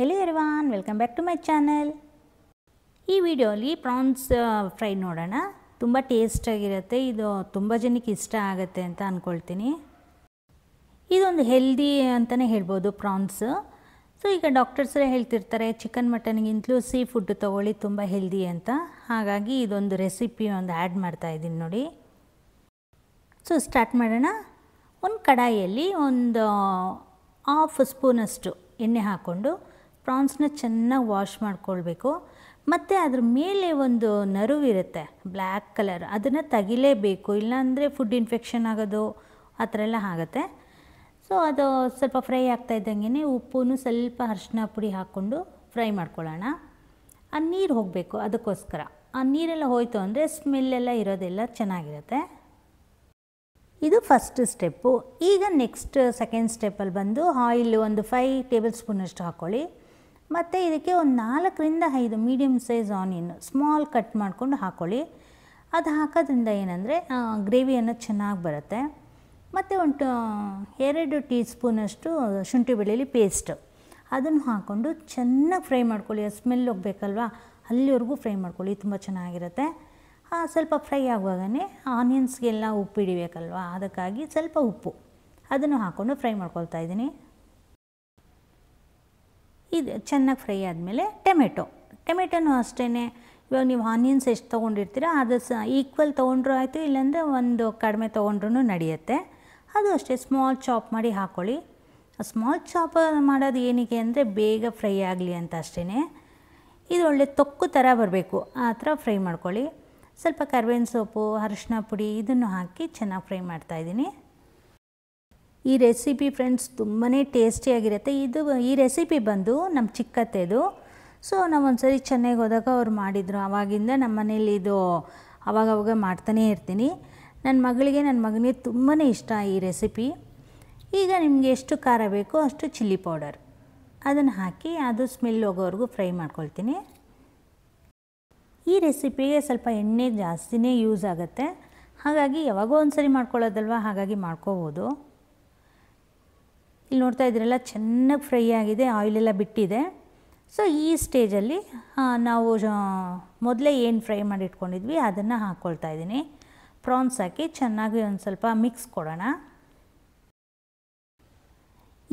hello everyone welcome back to my channel ಈ ವಿಡಿಯೋಲಿ France fry ನೋಡೋಣ ತುಂಬ ಟೇಸ್ಟಾಗಿರುತ್ತೆ ಇದು ತುಂಬ ಜನಕ್ಕೆ ಇಷ್ಟ ಆಗುತ್ತೆ ಅಂತ ಅಂದ್ಕೊಳ್ತೀನಿ ಇದೊಂದು ಹೆಲ್ದಿ ಅಂತಲೇ ಹೇಳ್ಬೋದು ಪ್ರಾನ್ಸ್ ಸೊ ಈಗ ಡಾಕ್ಟರ್ಸರೇ ಹೇಳ್ತಿರ್ತಾರೆ ಚಿಕನ್ ಮಟನ್ಗಿಂತಲೂ ಸೀ ಫುಡ್ ತೊಗೊಳ್ಳಿ ತುಂಬ ಹೆಲ್ದಿ ಅಂತ ಹಾಗಾಗಿ ಇದೊಂದು ರೆಸಿಪಿ ಒಂದು ಆ್ಯಡ್ ಮಾಡ್ತಾಯಿದ್ದೀನಿ ನೋಡಿ ಸೊ ಸ್ಟಾರ್ಟ್ ಮಾಡೋಣ ಒಂದು ಕಡಾಯಿಯಲ್ಲಿ ಒಂದು ಹಾಫ್ ಸ್ಪೂನಷ್ಟು ಎಣ್ಣೆ ಹಾಕ್ಕೊಂಡು ಪ್ರಾನ್ಸ್ನ ಚೆನ್ನಾಗಿ ವಾಶ್ ಮಾಡ್ಕೊಳ್ಬೇಕು ಮತ್ತು ಅದ್ರ ಮೇಲೆ ಒಂದು ನರುವಿರುತ್ತೆ ಬ್ಲ್ಯಾಕ್ ಕಲರ್ ಅದನ್ನು ತೆಗಿಲೇಬೇಕು ಇಲ್ಲಾಂದರೆ ಫುಡ್ ಇನ್ಫೆಕ್ಷನ್ ಆಗೋದು ಆ ಥರ ಎಲ್ಲ ಆಗುತ್ತೆ ಸೊ ಅದು ಸ್ವಲ್ಪ ಫ್ರೈ ಆಗ್ತಾ ಇದ್ದಂಗೆ ಉಪ್ಪು ಸ್ವಲ್ಪ ಅರ್ಶಿನ ಪುಡಿ ಹಾಕ್ಕೊಂಡು ಫ್ರೈ ಮಾಡ್ಕೊಳ್ಳೋಣ ಆ ನೀರು ಹೋಗಬೇಕು ಅದಕ್ಕೋಸ್ಕರ ಆ ನೀರೆಲ್ಲ ಹೋಯಿತು ಅಂದರೆ ಸ್ಮೆಲ್ಲೆಲ್ಲ ಇರೋದೆಲ್ಲ ಚೆನ್ನಾಗಿರುತ್ತೆ ಇದು ಫಸ್ಟ್ ಸ್ಟೆಪ್ಪು ಈಗ ನೆಕ್ಸ್ಟ್ ಸೆಕೆಂಡ್ ಸ್ಟೆಪ್ಪಲ್ಲಿ ಬಂದು ಆಯಿಲ್ ಒಂದು ಫೈ ಟೇಬಲ್ ಸ್ಪೂನಷ್ಟು ಹಾಕ್ಕೊಳ್ಳಿ ಮತ್ತು ಇದಕ್ಕೆ ಒಂದು ನಾಲ್ಕರಿಂದ ಐದು medium size onion small cut ಮಾಡಿಕೊಂಡು ಹಾಕ್ಕೊಳ್ಳಿ ಅದು ಹಾಕೋದ್ರಿಂದ ಏನಂದರೆ ಗ್ರೇವಿಯನ್ನು ಚೆನ್ನಾಗಿ ಬರುತ್ತೆ ಮತ್ತು ಒಂದು ಎರಡು ಟೀ ಸ್ಪೂನಷ್ಟು ಶುಂಠಿ ಬೆಳ್ಳುಳ್ಳಿ ಪೇಸ್ಟ್ ಅದನ್ನು ಹಾಕ್ಕೊಂಡು ಚೆನ್ನಾಗಿ ಫ್ರೈ ಮಾಡ್ಕೊಳ್ಳಿ ಅದು ಸ್ಮೆಲ್ ಹೋಗ್ಬೇಕಲ್ವಾ ಅಲ್ಲಿವರೆಗೂ ಫ್ರೈ ಮಾಡ್ಕೊಳ್ಳಿ ತುಂಬ ಚೆನ್ನಾಗಿರುತ್ತೆ ಸ್ವಲ್ಪ ಫ್ರೈ ಆಗುವಾಗನೇ ಆನಿಯನ್ಸ್ಗೆಲ್ಲ ಉಪ್ಪು ಹಿಡಿಬೇಕಲ್ವ ಅದಕ್ಕಾಗಿ ಸ್ವಲ್ಪ ಉಪ್ಪು ಅದನ್ನು ಹಾಕ್ಕೊಂಡು ಫ್ರೈ ಮಾಡ್ಕೊಳ್ತಾ ಇದ್ದೀನಿ ಇದು ಚೆನ್ನಾಗಿ ಫ್ರೈ ಆದಮೇಲೆ ಟೊಮೆಟೊ ಟೊಮೆಟೊನೂ ಅಷ್ಟೇ ಇವಾಗ ನೀವು ಆನಿಯನ್ಸ್ ಎಷ್ಟು ತೊಗೊಂಡಿರ್ತೀರ ಅದು ಸಹ ಈಕ್ವಲ್ ತೊಗೊಂಡ್ರೂ ಆಯಿತು ಇಲ್ಲಾಂದರೆ ಒಂದು ಕಡಿಮೆ ತೊಗೊಂಡ್ರೂ ನಡೆಯುತ್ತೆ ಅದು ಅಷ್ಟೇ ಸ್ಮಾಲ್ ಚಾಪ್ ಮಾಡಿ ಹಾಕ್ಕೊಳ್ಳಿ ಸ್ಮಾಲ್ ಚಾಪ್ ಮಾಡೋದು ಏನಕ್ಕೆ ಅಂದರೆ ಬೇಗ ಫ್ರೈ ಆಗಲಿ ಅಂತ ಅಷ್ಟೇ ಇದು ಒಳ್ಳೆ ತೊಕ್ಕು ಥರ ಬರಬೇಕು ಆ ಥರ ಫ್ರೈ ಮಾಡ್ಕೊಳ್ಳಿ ಸ್ವಲ್ಪ ಕರ್ಬೇವಿನ ಸೊಪ್ಪು ಅರಿಶಿನ ಪುಡಿ ಇದನ್ನು ಹಾಕಿ ಚೆನ್ನಾಗಿ ಫ್ರೈ ಮಾಡ್ತಾಯಿದ್ದೀನಿ ಈ ರೆಸಿಪಿ ಫ್ರೆಂಡ್ಸ್ ತುಂಬಾ ಟೇಸ್ಟಿಯಾಗಿರುತ್ತೆ ಇದು ಈ ರೆಸಿಪಿ ಬಂದು ನಮ್ಮ ಚಿಕ್ಕತ್ತೆದು ಸೊ ನಾವು ಒಂದ್ಸರಿ ಚೆನ್ನಾಗಿ ಹೋದಾಗ ಅವ್ರು ಮಾಡಿದರು ಆವಾಗಿಂದ ನಮ್ಮ ಮನೇಲಿ ಇದು ಆವಾಗವಾಗ ಮಾಡ್ತಾನೇ ಇರ್ತೀನಿ ನನ್ನ ಮಗಳಿಗೆ ನನ್ನ ಮಗನಿಗೆ ತುಂಬಾ ಇಷ್ಟ ಈ ರೆಸಿಪಿ ಈಗ ನಿಮಗೆ ಎಷ್ಟು ಖಾರ ಬೇಕೋ ಅಷ್ಟು ಚಿಲ್ಲಿ ಪೌಡರ್ ಅದನ್ನು ಹಾಕಿ ಅದು ಸ್ಮೆಲ್ ಹೋಗೋವರೆಗೂ ಫ್ರೈ ಮಾಡ್ಕೊಳ್ತೀನಿ ಈ ರೆಸಿಪಿಗೆ ಸ್ವಲ್ಪ ಎಣ್ಣೆ ಜಾಸ್ತಿನೇ ಯೂಸ್ ಆಗುತ್ತೆ ಹಾಗಾಗಿ ಯಾವಾಗೋ ಒಂದು ಸರಿ ಮಾಡ್ಕೊಳ್ಳೋದಲ್ವ ಹಾಗಾಗಿ ಮಾಡ್ಕೋಬೋದು ಇಲ್ಲಿ ನೋಡ್ತಾ ಇದ್ದೀರಲ್ಲ ಚೆನ್ನಾಗಿ ಫ್ರೈ ಆಗಿದೆ ಆಯಿಲೆಲ್ಲ ಬಿಟ್ಟಿದೆ ಸೊ ಈ ಸ್ಟೇಜಲ್ಲಿ ನಾವು ಮೊದಲೇ ಏನು ಫ್ರೈ ಮಾಡಿ ಇಟ್ಕೊಂಡಿದ್ವಿ ಅದನ್ನು ಹಾಕ್ಕೊಳ್ತಾ ಇದ್ದೀನಿ ಪ್ರಾನ್ಸ್ ಹಾಕಿ ಚೆನ್ನಾಗಿ ಒಂದು ಸ್ವಲ್ಪ ಮಿಕ್ಸ್ ಕೊಡೋಣ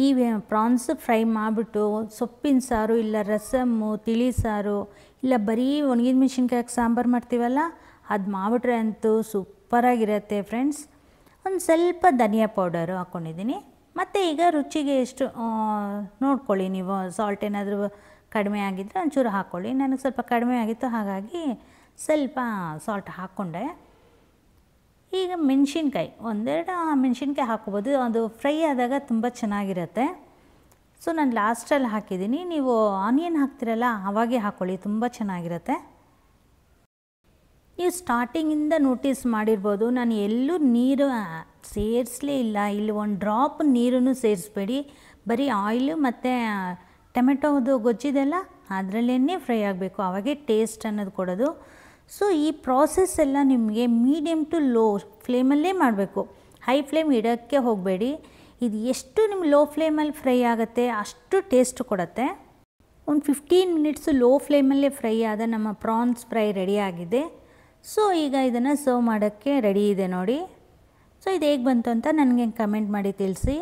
ಈ ಪ್ರಾನ್ಸ್ ಫ್ರೈ ಮಾಡಿಬಿಟ್ಟು ಸೊಪ್ಪಿನ ಸಾರು ಇಲ್ಲ ರಸಮ್ಮು ತಿಳಿ ಸಾರು ಇಲ್ಲ ಬರೀ ಒಣಗಿದ ಮೆಣಸಿನ್ಕಾಯಿ ಸಾಂಬಾರು ಮಾಡ್ತೀವಲ್ಲ ಅದು ಮಾಡಿಬಿಟ್ರೆ ಅಂತೂ ಸೂಪರಾಗಿರುತ್ತೆ ಫ್ರೆಂಡ್ಸ್ ಒಂದು ಸ್ವಲ್ಪ ಧನಿಯಾ ಪೌಡರು ಹಾಕ್ಕೊಂಡಿದ್ದೀನಿ ಮತ್ತು ಈಗ ರುಚಿಗೆ ಎಷ್ಟು ನೋಡ್ಕೊಳ್ಳಿ ನೀವು ಸಾಲ್ಟ್ ಏನಾದರೂ ಕಡಿಮೆ ಆಗಿದ್ದರೆ ಒಂಚೂರು ಹಾಕ್ಕೊಳ್ಳಿ ನನಗೆ ಸ್ವಲ್ಪ ಕಡಿಮೆ ಆಗಿತ್ತು ಹಾಗಾಗಿ ಸ್ವಲ್ಪ ಸಾಲ್ಟ್ ಹಾಕ್ಕೊಂಡೆ ಈಗ ಮೆಣಸಿನ್ಕಾಯಿ ಒಂದೆರಡು ಮೆಣಸಿನ್ಕಾಯಿ ಹಾಕ್ಕೋಬೋದು ಅದು ಫ್ರೈ ಆದಾಗ ತುಂಬ ಚೆನ್ನಾಗಿರುತ್ತೆ ಸೊ ನಾನು ಲಾಸ್ಟಲ್ಲಿ ಹಾಕಿದ್ದೀನಿ ನೀವು ಆನಿಯನ್ ಹಾಕ್ತಿರಲ್ಲ ಆವಾಗೇ ಹಾಕ್ಕೊಳ್ಳಿ ತುಂಬ ಚೆನ್ನಾಗಿರುತ್ತೆ ನೀವು ಸ್ಟಾರ್ಟಿಂಗಿಂದ ನೋಟಿಸ್ ಮಾಡಿರ್ಬೋದು ನಾನು ಎಲ್ಲೂ ನೀರು ಸೇರಿಸಲೇ ಇಲ್ಲ ಇಲ್ಲಿ ಒಂದು ಡ್ರಾಪ್ ನೀರನ್ನು ಸೇರಿಸ್ಬೇಡಿ ಬರೀ ಆಯಿಲು ಮತ್ತು ಟೊಮೆಟೋದು ಗೊಜ್ಜಿದೆಲ್ಲ ಅದರಲ್ಲೇ ಫ್ರೈ ಆಗಬೇಕು ಅವಾಗೆ ಟೇಸ್ಟ್ ಅನ್ನೋದು ಕೊಡೋದು ಸೊ ಈ ಪ್ರಾಸೆಸ್ ಎಲ್ಲ ನಿಮಗೆ ಮೀಡಿಯಮ್ ಟು ಲೋ ಫ್ಲೇಮಲ್ಲೇ ಮಾಡಬೇಕು ಹೈ ಫ್ಲೇಮ್ ಇಡೋಕ್ಕೆ ಹೋಗಬೇಡಿ ಇದು ಎಷ್ಟು ನಿಮ್ಮ ಲೋ ಫ್ಲೇಮಲ್ಲಿ ಫ್ರೈ ಆಗುತ್ತೆ ಅಷ್ಟು ಟೇಸ್ಟ್ ಕೊಡುತ್ತೆ ಒಂದು ಫಿಫ್ಟೀನ್ ಮಿನಿಟ್ಸು ಲೋ ಫ್ಲೇಮಲ್ಲೇ ಫ್ರೈ ಆದ ನಮ್ಮ ಪ್ರಾನ್ಸ್ ಫ್ರೈ ರೆಡಿ ಆಗಿದೆ ಸೊ ಈಗ ಇದನ್ನು ಸರ್ವ್ ಮಾಡೋಕ್ಕೆ ರೆಡಿ ಇದೆ ನೋಡಿ ಸೊ ಇದು ಹೇಗೆ ಬಂತು ಅಂತ ನನಗೆ ಕಮೆಂಟ್ ಮಾಡಿ ತಿಳಿಸಿ